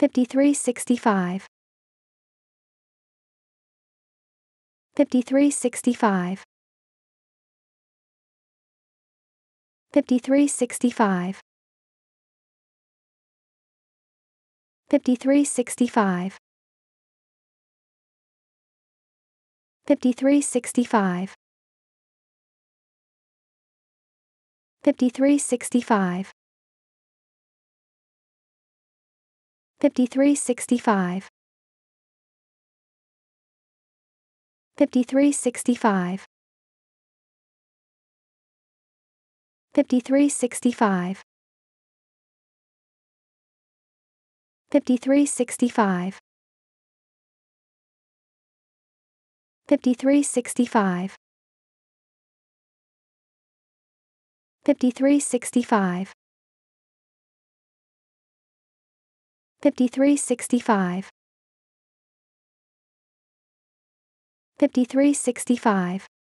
5365 5365 5365 5365 5365 5365 5365 5365 5365 5365 5365 5365 5365 5365